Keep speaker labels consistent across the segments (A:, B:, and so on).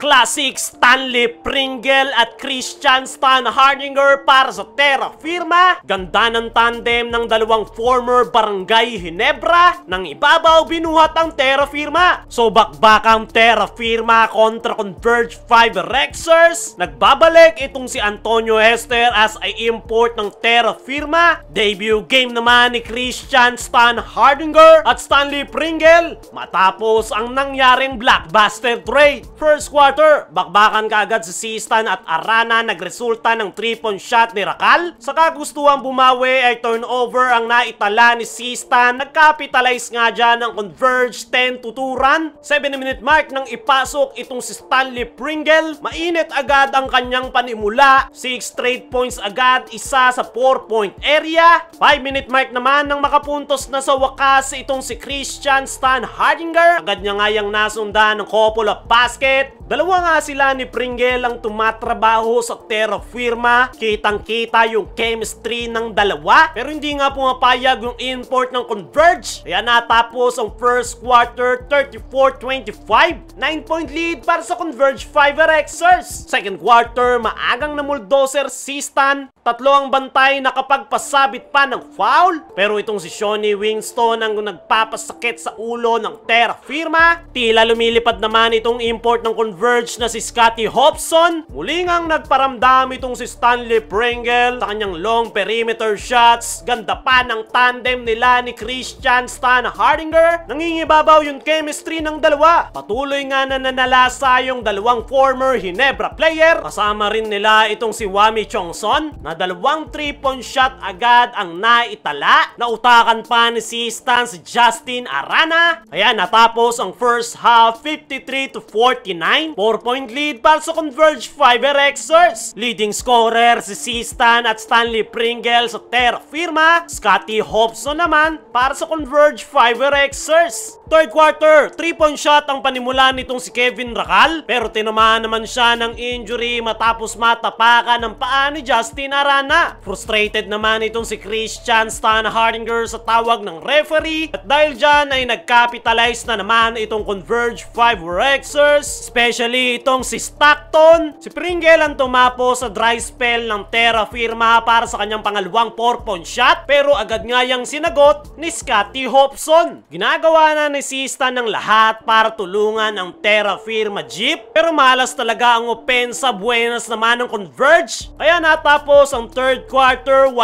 A: Classic Stanley Pringle at Christian Stan Hardinger para sa Terra Firma. Ganda ng tandem ng dalawang former Barangay Hinebra nang ibabaw binuhat ang Terra Firma. So bakbakang Terra Firma kontra Converge 5 Rexers. Nagbabalik itong si Antonio Hester as ay import ng Terra Firma. Debut game naman ni Christian Stan Hardinger at Stanley Pringle matapos ang nangyaring blockbuster trade. First quarter quarter, bakbakan ka agad si Sistan at Arana nagresulta ng 3-point shot ni Rakal. Sa kagustuhan bumawi ay turnover ang naitala ni Sistan. Nagkapitalize nga dyan ng Converge 10 2 run. 7-minute mark nang ipasok itong si Stanley Pringle. Mainit agad ang kanyang panimula. 6 straight points agad, isa sa 4-point area. 5-minute mark naman nang makapuntos na sa wakas itong si Christian Stan Hardinger. Agad niya nga yung nasundan ng couple of basket. Dalawa nga sila ni Pringle ang tumatrabaho sa Terra Firma. Kitang-kita yung chemistry ng dalawa. Pero hindi nga pumapayag yung import ng Converge. Kaya natapos ang first quarter 34-25. 9-point lead para sa Converge Fiber Xers. Second quarter, maagang na bulldozer si Stan. Tatlo ang bantay nakapagpasabit pa ng foul. Pero itong si Shawnee Wingstone ang nagpapasakit sa ulo ng Terra Firma. Tila lumilipad naman itong import ng Converge Verge na si Scotty Hobson. Muli ngang nagparamdam itong si Stanley Pringle sa kanyang long perimeter shots. Ganda pa ng tandem nila ni Christian Stan Hardinger. Nangingibabaw yung chemistry ng dalawa. Patuloy nga na nanalasa yung dalawang former Hinebra player. Kasama rin nila itong si Wami Chongson na dalawang 3-point shot agad ang naitala. Nautakan pa ni si Stan si Justin Arana. Ayan, natapos ang first half 53 to 49. 4-point lead para sa Converge 5 Rexers. Leading scorer si C. at Stanley Pringle sa Terra Firma. Scotty Hobson naman para sa Converge 5 Rexers. Third quarter, 3-point shot ang panimula nitong si Kevin Racal. pero tinamaan naman siya ng injury matapos matapakan ng paa ni Justin Arana. Frustrated naman itong si Christian Stan Hardinger sa tawag ng referee at dahil dyan ay nag-capitalize na naman itong Converge 5 Rexers. Special Especially itong si Stockton. Si Pringle ang tumapo sa dry spell ng Terra Firma para sa kanyang pangalawang 4-point shot pero agad nga yang sinagot ni Scotty Hobson. Ginagawa na ni Sista ng lahat para tulungan ang Terra Firma Jeep pero malas talaga ang opensa Buenas naman ng Converge. Kaya natapos ang third quarter 100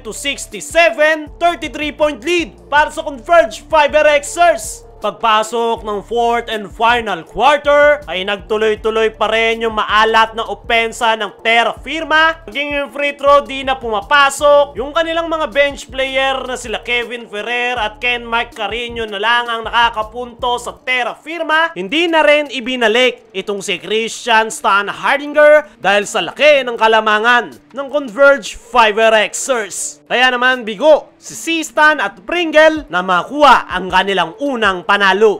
A: to 67, 33 point lead para sa Converge Fiber Xers. Pagpasok ng fourth and final quarter ay nagtuloy-tuloy pa rin yung maalat na opensa ng Terra Firma. Naging yung free throw di na pumapasok. Yung kanilang mga bench player na sila Kevin Ferrer at Ken Mike Carino na lang ang nakakapunto sa Terra Firma. Hindi na rin ibinalik itong si Christian Stan Hardinger dahil sa laki ng kalamangan ng Converge Fiber Xers. Kaya naman bigo si Sistan at Pringle na makuha ang kanilang unang panalo.